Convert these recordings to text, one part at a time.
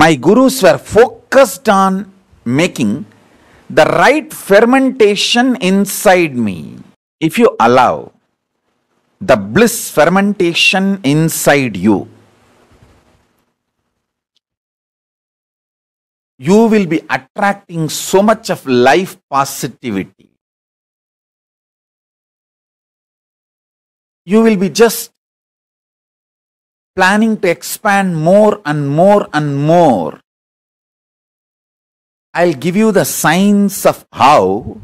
my gurus were focused on making the right fermentation inside me. If you allow the bliss fermentation inside you, you will be attracting so much of life positivity. You will be just planning to expand more and more and more. I'll give you the signs of how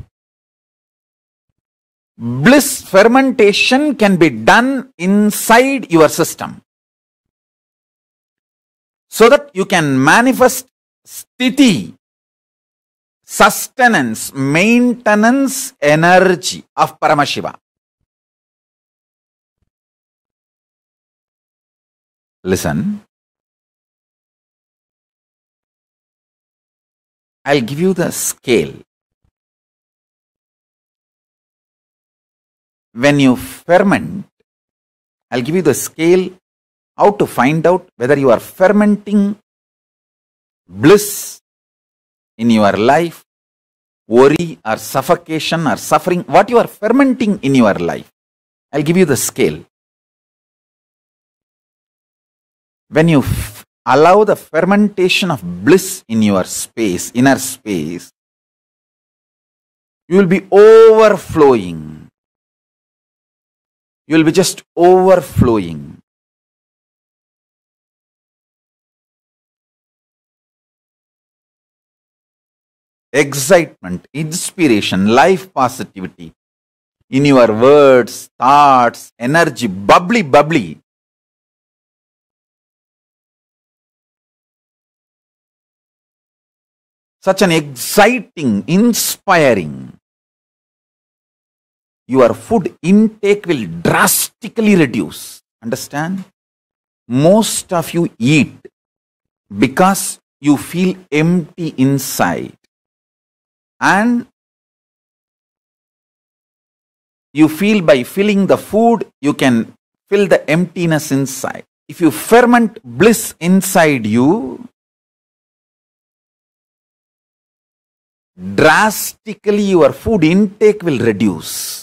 bliss fermentation can be done inside your system so that you can manifest sthiti, sustenance, maintenance, energy of Paramashiva. Listen. I'll give you the scale. When you ferment, I'll give you the scale how to find out whether you are fermenting bliss in your life, worry or suffocation or suffering, what you are fermenting in your life. I'll give you the scale. when you f- allow the fermentation of bliss in your space, inner space, you will be overflowing. You will be just overflowing. Excitement, inspiration, life positivity in your words, thoughts, energy, bubbly, bubbly such an exciting, inspiring, your food intake will drastically reduce. Understand? Most of you eat because you feel empty inside and you feel by filling the food you can fill the emptiness inside if you ferment bliss inside you drastically your food intake will reduce